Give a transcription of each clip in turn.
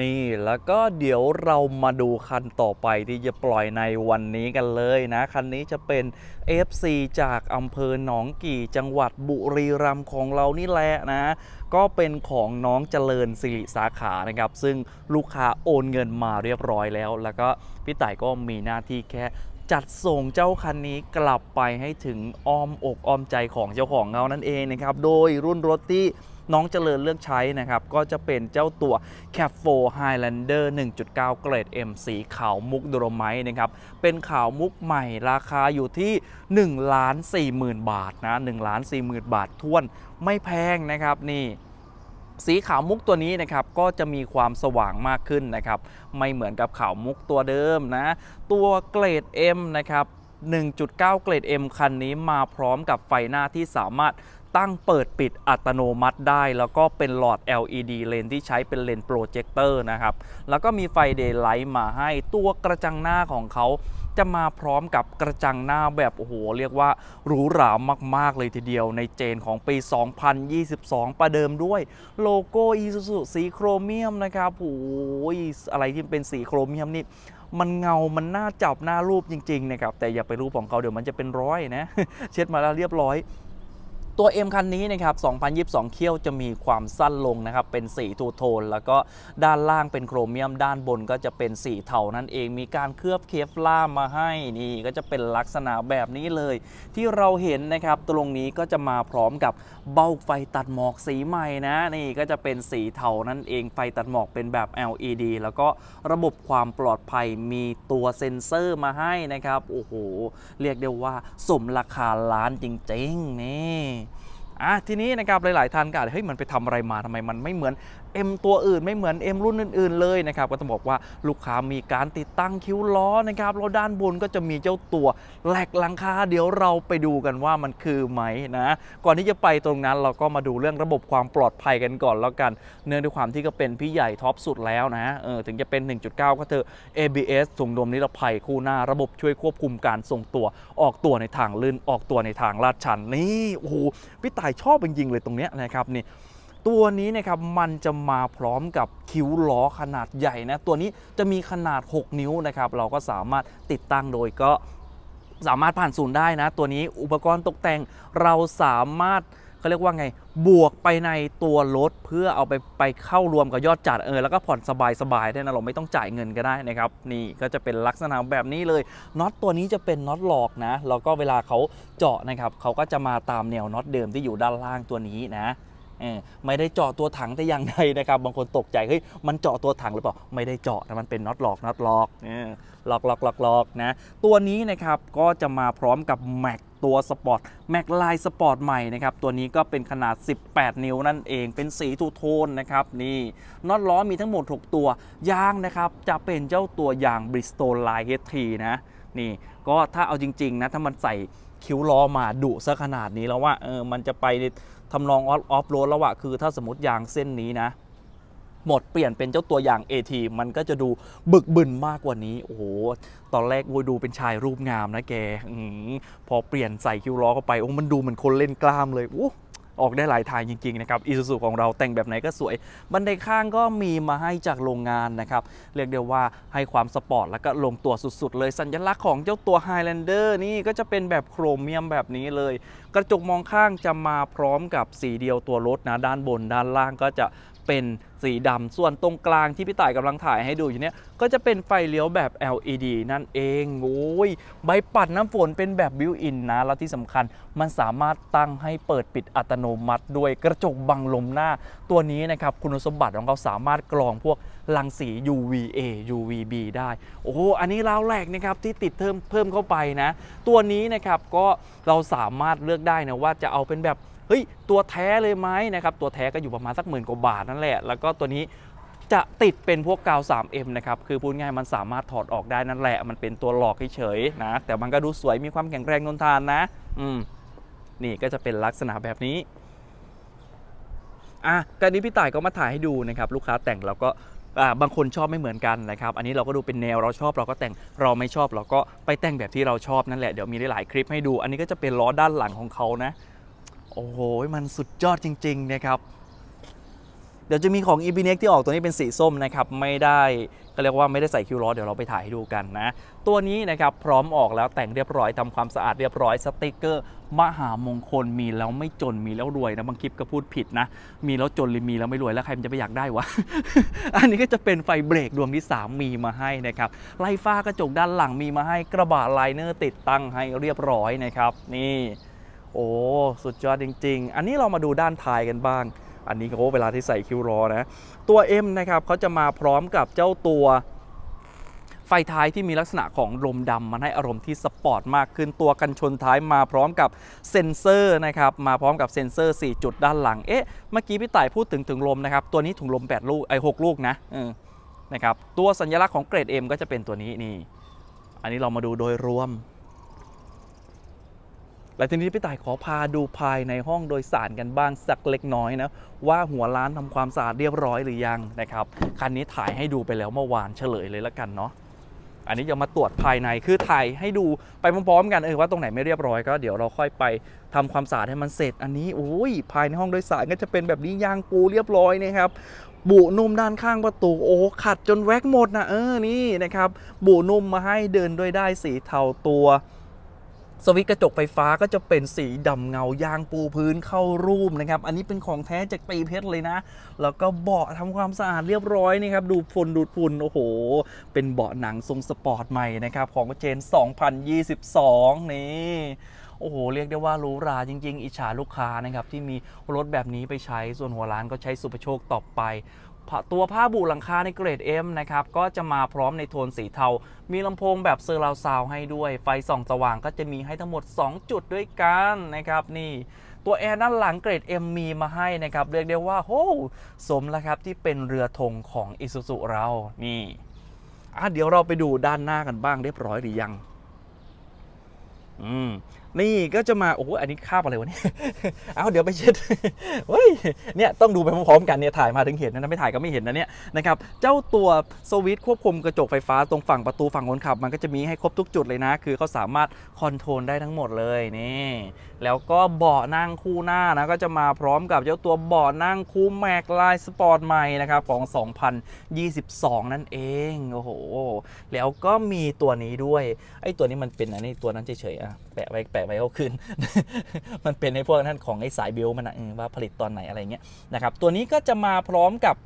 นี่แล้วก็เดี๋ยวเรามาดูคันต่อไปที่จะปล่อยในวันนี้กันเลยนะคันนี้จะเป็น FC จากอำเภอหนองกี่จังหวัดบุรีรัมย์ของเรานี่แหละนะก็เป็นของน้องเจริญสิริสาขานะครับ ซึ่งลูกค้าโอนเงินมาเรียบร้อยแล้ว แล้วก็พี่ต่ายก็มีหน้าที่แค่ จัดส่งเจ้าคันนี้กลับไปให้ถึงอ้อมอกอ้อมใจของเจ้าของเงานั่นเองนะครับโดยรุ่นรถที่น้อง เจริญเลือกใช้นะครับ ก็จะเป็นเจ้าตัว c a p 4 Highlander 1.9 เกรด M สีขาวมุกโดรไมนะครับเป็นขาวมุกใหม่ราคาอยู่ที่ 1 4 0 0 0 0 บาท นะ 1 4 0 0 0 0 บาทท้วนไม่แพงนะครับนี่ สีขาวมุกตัวนี้นะครับ ก็จะมีความสว่างมากขึ้นนะครับ ไม่เหมือนกับขาวมุกตัวเดิมนะ ตัวเกรด M นะครับ 1.9 เกรด M คันนี้มาพร้อมกับไฟหน้าที่สามารถตั้งเปิดปิดอัตโนมัติได้ แล้วก็เป็นหลอด LED เลน ที่ใช้เป็นเลน โปรเจคเตอร์ นะครับ แล้วก็มีไฟเดย์ไลท์มาให้ตัวกระจังหน้าของเขาจะมาพร้อมกับกระจังหน้าแบบ โอ้โห เรียกว่าหรูหรามาก ๆ เลยทีเดียวในเจนของปี 2022 ประเดิมด้วยโลโก้ Isuzu สีโครเมียมนะครับโอ้ยอะไรที่เป็นสีโครเมียมนี่มันเงา มันน่าจับหน้ารูปจริงๆนะครับแต่อย่าไปรูปของเขาเดี๋ยวมันจะเป็นร้อยนะเช็ดมาแล้วเรียบร้อยตัว M คันนี้นะครับ 2022เคี่ยวจะมีความสั้นลงนะครับ เป็นสีทูโทน แล้วก็ด้านล่างเป็นโครเมียมด้านบน ก็จะเป็นสีเทานั่นเอง มีการเคลือบเคฟล่ามาให้นี่ ก็จะเป็นลักษณะแบบนี้เลย ที่เราเห็นนะครับตรงนี้ก็จะมาพร้อมกับเบ้าไฟตัดหมอกสีใหม่นะนี่ ก็จะเป็นสีเทานั่นเองไฟตัดหมอกเป็นแบบ LED แล้วก็ระบบความปลอดภัยมีตัวเซ็นเซอร์มาให้นะครับโอ้โหเรียกได้ว่าสมราคาล้านจริงๆนี่อ่ะทีนี้นะครับหลาย ๆ ท่านก็อาจจะเฮ้ยมันไปทำอะไรมาทำไมมันไม่เหมือน M ตัวอื่นไม่เหมือน M รุ่นอื่น ๆเลยนะครับก็ต้องบอกว่าลูกค้ามีการติดตั้งคิ้วล้อนะครับแล้วด้านบนก็จะมีเจ้าตัวแหลกหลังคา เดี๋ยวเราไปดูกันว่ามันคือไหมนะ ก่อนที่จะไปตรงนั้นเราก็มาดูเรื่องระบบความปลอดภัยกันก่อน แล้วกัน เนื่องด้วยความที่ก็เป็นพี่ใหญ่ท็อปสุดแล้วนะเออถึงจะเป็น 1.9 ก็เถอะ ABS ถุงดมนิรภัยคู่หน้าระบบช่วยควบคุมการส่งตัวออกตัวในทางลื่นออกตัวในทางลาดชันนี่โอ้โหพี่ต่ายชอบจริงๆเลยตรงเนี้ยนะครับนี่ตัวนี้นะครับมันจะมาพร้อมกับคิ้วล้อขนาดใหญ่นะ ตัวนี้จะมีขนาด 6 นิ้วนะครับ เราก็สามารถติดตั้งโดยก็สามารถผ่านศูนย์ได้นะ ตัวนี้อุปกรณ์ตกแต่งเราสามารถเขาเรียกว่าไงบวกไปในตัวรถเพื่อเอาไปไปเข้ารวมกับยอดจัดเออแล้วก็ผ่อนสบายสบายได้นะเราไม่ต้องจ่ายเงินก็ได้นะครับ นี่ก็จะเป็นลักษณะแบบนี้เลยน็อตตัวนี้จะเป็นน็อตหลอกนะแล้วก็เวลาเขาเจาะนะครับเขาก็จะมาตามแนวน็อตเดิมที่อยู่ด้านล่างตัวนี้นะไม่ได้เจาะตัวถังแต่อย่างใดนะครับบางคนตกใจเฮ้ยมันเจาะตัวถังหรือเปล่า ไม่ได้เจาะแต่มันเป็นน็อตหลอกน็อตหลอกหลอกหลอกหลอกหลอกนะตัวนี้นะครับก็จะมาพร้อมกับแม็กตัวสปอร์ตแม็กไลายสปอร์ตใหม่นะครับตัวนี้ก็เป็นขนาด 18 นิ้วนั่นเองเป็นสีทูโทนนะครับนี่น็อตล้อมีทั้งหมด 6 ตัวยางนะครับจะเป็นเจ้าตัวยางบริสโตลไลท์เฮทีนะนี่ก็ถ้าเอาจริงๆนะถ้ามันใส่คิ้วล้อมาดุซะขนาดนี้แล้วว่า เออมันจะไปทำนอง ออฟโรดแล้วว่ะคือถ้าสมมติยางเส้นนี้นะ หมดเปลี่ยนเป็นเจ้าตัว อย่าง AT มันก็จะดูบึก บึนมากกว่านี้ โอ้โหตอนแรกวูดูเป็นชายรูปงามนะแกอพอเปลี่ยนใส่คิ้วล้อเข้าไปโอ้มันดู เหมือนคนเล่นกล้ามเลยโอ้ออกได้หลายทางจริงๆนะครับอีซูซูของเราแต่งแบบไหนก็สวย บันไดข้างก็มีมาให้จากโรงงานนะครับ เรียกได้ว่าให้ความสปอร์ตแล้วก็ลงตัวสุดๆเลย สัญลักษณ์ของเจ้าตัว Highlander นี่ก็จะเป็นแบบโครเมียมแบบนี้เลย กระจกมองข้างจะมาพร้อมกับสีเดียวตัวรถนะ ด้านบนด้านล่างก็จะเป็นสีดำส่วนตรงกลางที่พี่ต่ายกำลังถ่ายให้ดูอยู่เนี้ยก็จะเป็นไฟเลี้ยวแบบ LED นั่นเองโอ้ยใบปัดน้ำฝนเป็นแบบบิวอินนะ และที่สำคัญมันสามารถตั้งให้เปิดปิดอัตโนมัติด้วยกระจกบังลมหน้า ตัวนี้นะครับคุณสมบัติของเขาสามารถกรองพวกรังสี UVA UVB ได้โอ้โหอันนี้ราวแรกนะครับที่ติดเพิ่มเพิ่มเข้าไปนะ ตัวนี้นะครับก็เราสามารถเลือกได้นะว่าจะเอาเป็นแบบเฮ้ย ตัวแท้เลยไหมนะครับ ตัวแท้ก็อยู่ประมาณสักหมื่นกว่าบาทนั่นแหละ แล้วก็ตัวนี้จะติดเป็นพวกกาว 3M นะครับ คือพูดง่ายมันสามารถถอดออกได้นั่นแหละ มันเป็นตัวหลอกเฉยๆนะ แต่มันก็ดูสวย มีความแข็งแรงทนทานนะ อืม นี่ก็จะเป็นลักษณะแบบนี้ อ่ะการนี้พี่ต่ายก็มาถ่ายให้ดูนะครับ ลูกค้าแต่งแล้วก็บางคนชอบไม่เหมือนกันนะครับ อันนี้เราก็ดูเป็นแนวเราชอบ เราก็แต่ง เราไม่ชอบ เราก็ไปแต่งแบบที่เราชอบนั่นแหละ เดี๋ยวมีหลายคลิปให้ดู อันนี้ก็จะเป็นล้อด้านหลังของเขานะโอ้โห มันสุดยอดจริง ๆ นะครับ เดี๋ยวจะมีของ e b n e x ที่ออกตัวนี้เป็นสีส้มนะครับ ไม่ได้ ก็เรียกว่าไม่ได้ใส่คิวล้อเดี๋ยวเราไปถ่ายให้ดูกันนะ ตัวนี้นะครับ พร้อมออกแล้วแต่งเรียบร้อยทำความสะอาดเรียบร้อยสติกเกอร์มหามงคลมีแล้วไม่จนมีแล้วรวยนะ บางคลิปก็พูดผิดนะ มีแล้วจนหรือมีแล้วไม่รวยแล้วใครมันจะไปอยากได้วะ อันนี้ก็จะเป็นไฟเบรกดวงที่3 มีมาให้นะครับ ไล่ฟ้ากระจกด้านหลังมีมาให้กระบะไลเนอร์ติดตั้งให้เรียบร้อยนะครับ นี่โอ้สุดยอดจริงๆ อันนี้เรามาดูด้านท้ายกันบ้าง อันนี้โอ้เวลาที่ใส่คิวรอนะ ตัว M นะครับเขาจะมาพร้อมกับเจ้าตัวไฟท้ายที่มีลักษณะของลมดำมันให้อารมณ์ที่สปอร์ตมากขึ้น ตัวกันชนท้ายมาพร้อมกับเซ็นเซอร์นะครับ มาพร้อมกับเซ็นเซอร์ 4 จุดด้านหลัง เอ๊ะ เมื่อกี้พี่ต่าย พูดถึงถึงลมนะครับ ตัวนี้ถุงลม8ลูก ไอ้6ลูกนะนะครับ ตัวสัญลักษณ์ของเกรด M ก็จะเป็นตัวนี้นี่ อันนี้เรามาดูโดยรวมละทีนี้พี่ต่ายขอพาดูภายในห้องโดยสารกันบ้างสักเล็กน้อยนะ ว่าหัวร้าน ทำความสะอาด เรียบร้อยหรือยังนะครับ คันนี้ถ่ายให้ดูไปแล้วเมื่อวานเฉลยเลย ละ กัน เนาะอันนี้จะมาตรวจภายในคือถ่ายให้ดูไปพร้อมๆกันเออ ว่า ตรง ไหนไม่เรียบร้อยก็เดี๋ยวเราค่อยไปทำความสะอาดให้มันเสร็จ อันนี้โอ้ยภายในห้องโดยสารก็จะเป็นแบบนี้ยางปูเรียบร้อยนะครับบุนุ่มด้านข้างประตูโอ้ขัดจนแว็กหมดนะเออนี่นะครับบุนุ่มมาให้เดินด้วยได้สีเทาตัวสวิตกระจกไฟฟ้าก็จะเป็นสีดำเงายางปูพื้นเข้ารูปนะครับ อันนี้เป็นของแท้จากปีเพชรเลยนะ แล้วก็เบาะทำความสะอาดเรียบร้อยนี่ครับ ดูฝุ่นดูดฝุ่นโอ้โห เป็นเบาะหนังทรงสปอร์ตใหม่นะครับ ของเจน 2022 นี่ โอ้โห เรียกได้ว่ารู้ราจริง ๆ อิจฉาลูกค้านะครับ ที่มีรถแบบนี้ไปใช้ส่วนหัวร้านก็ใช้สุปโชคต่อไปตัวผ้าบุหลังคาในเกรด M นะครับ ก็จะมาพร้อมในโทนสีเทา มีลำโพงแบบเซอร์ราวซาวให้ด้วย ไฟส่องสว่างก็จะมีให้ทั้งหมด 2 จุดด้วยกันนะครับ นี่ ตัวแอร์ด้านหลังเกรด M มีมาให้นะครับ เรียกได้ว่าโอ้สมแล้วครับที่เป็นเรือธงของอิซูซุเรานี่อ่ะเดี๋ยวเราไปดูด้านหน้ากันบ้างเรียบร้อยหรือยัง อืมนี่ก็จะมาโอ้โหอันนี้คาบอะไรวะเนี่ยเอาเดี๋ยวไปเช็ดเฮ้ยเนี่ยต้องดูไปพร้อมๆกันเนี่ยถ่ายมาถึงเห็นนะไม่ถ่ายก็ไม่เห็นนะเนี่ยนะครับเจ้าตัว สวิตช์ควบคุมกระจกไฟฟ้าตรงฝั่งประตูฝั่งคนขับ มันก็จะมีให้ครบทุกจุดเลยนะ คือเขาสามารถคอนโทรลได้ทั้งหมดเลยนี่แล้วก็เบาะนั่งคู่หน้านะก็จะมาพร้อมกับเจ้าตัวเบาะนั่งคู่แม็กลน์สปอร์ตใหม่นะครับของ 2022 นั่นเองโอ้โห แล้วก็มีตัวนี้ด้วยไอ้ตัวนี้มันเป็นอันนี้ตัวนั้นเฉยๆอ่ะแปะไว้แปะไปเขาลคืนมันเป็นในพวกท่านของไอ้สายบิลมันนะว่าผลิตตอนไหนอะไรเงี้ยนะครับ ตัวนี้ก็จะมาพร้อมกับ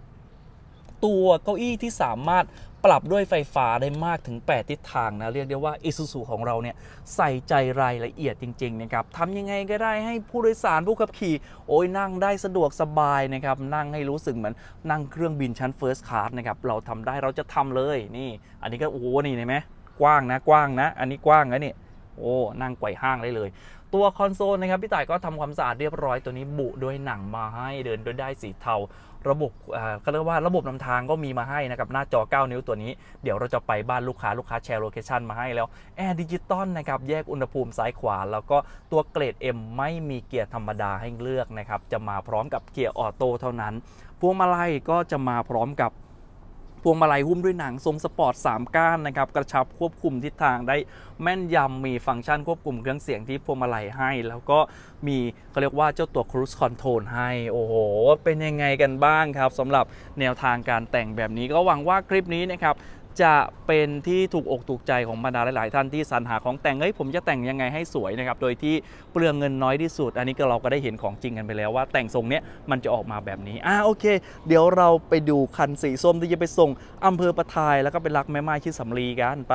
ตัวเก้าอี้ที่สามารถปรับด้วยไฟฟ้าได้มากถึง8ทิศทางนะ เรียกได้ว่าิซูซูของเราเนี่ยใส่ใจรายละเอียดจริงๆนะครับทำยังไงก็ได้ให้ผู้โดยสารผู้ขับขี่โอ้ยนั่งได้สะดวกสบายนะครับ นั่งให้รู้สึกเหมือน นั่งเครื่องบินชั้นเฟิร์สคลาสนะครับ เราทำได้เราจะทำเลยนี่ อันนี้ก็โอ้โหนี่เห็นไหมกว้างนะ กว้างนะ อันนี้กว้างนะนี่โอ้ นั่งไกวห้างได้เลย ตัวคอนโซลนะครับพี่ต่ายก็ทำความสะอาดเรียบร้อยตัวนี้บุด้วยหนังมาให้เดิน ด้วยได้สีเทาระบบขาเรียกว่าระบบนำทางก็มีมาให้นะครับหน้าจอ 9 นิ้วตัวนี้เดี๋ยวเราจะไปบ้านลูกค้าลูกค้าแชร์โลเคชันมาให้แล้ว แอร์ดิจิตอลนะครับแยกอุณหภูมิซ้ายขวา แล้วก็ตัวเกรด M ไม่มีเกียร์ธรรมดาให้เลือกนะครับจะมาพร้อมกับเกียร์ออโต้เท่านั้นพวงมาลัยก็จะมาพร้อมกับพวงมาลัยหุ้มด้วยหนังทรงสปอร์ต 3ก้านนะครับ กระชับควบคุมทิศทางได้แม่นยำ มีฟังก์ชันควบคุมเครื่องเสียงที่พวงมาลัยให้ แล้วก็มีเขาเรียกว่าเจ้าตัวครูสคอนโทรลให้ โอ้โห เป็นยังไงกันบ้างครับสำหรับแนวทางการแต่งแบบนี้ ก็หวังว่าคลิปนี้นะครับจะเป็นที่ถูกอกถูกใจของบรรดาหลายๆ ท่านที่สรรหาของแต่ง เฮ้ยผมจะแต่งยังไงให้สวยนะครับ โดยที่เปลืองเงินน้อยที่สุด อันนี้ก็เราก็ได้เห็นของจริงกันไปแล้วว่าแต่งทรงเนี้ย มันจะออกมาแบบนี้อ่าโอเคเดี๋ยวเราไปดูคันสีส้มที่จะไปส่งอำเภอประทายแล้วก็ไปรักแม่ไม้ชื่อสำลีกันไป